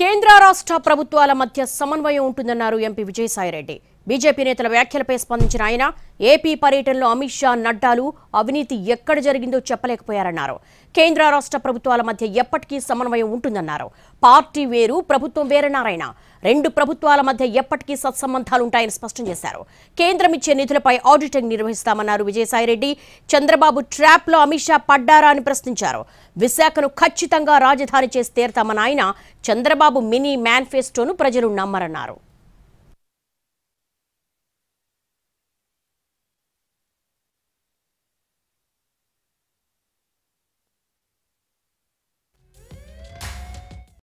కేంద్ర రాష్ట్ర ప్రభుత్వాల మధ్య సమన్వయం ఉంటుందన్నారు ఎంపీ విజయసాయిరెడ్డి బీజేపీ నేతల వ్యాఖ్యలపై స్పందించిన ఆయన ఏపీ పర్యటనలో అమిత్ షా నడ్డాలు అవినీతి ఎక్కడ జరిగిందో చెప్పలేకపోయారన్నారు కేంద్ర రాష్ట్ర ప్రభుత్వాల మధ్య ఎప్పటికీ సమన్వయం ఉంటుందన్నారు పార్టీ వేరు ప్రభుత్వం వేరన్నారాయన రెండు ప్రభుత్వాల మధ్య ఎప్పటికీ సత్సంబంధాలుంటాయని స్పష్టం చేశారు కేంద్రం ఇచ్చే నిధులపై ఆడిటింగ్ నిర్వహిస్తామన్నారు విజయసాయిరెడ్డి చంద్రబాబు ట్రాప్లో అమిత్ షా పడ్డారా అని ప్రశ్నించారు విశాఖను ఖచ్చితంగా రాజధాని చేసి తీరతామని ఆయన చంద్రబాబు మినీ మేనిఫెస్టోను ప్రజలు నమ్మరన్నారు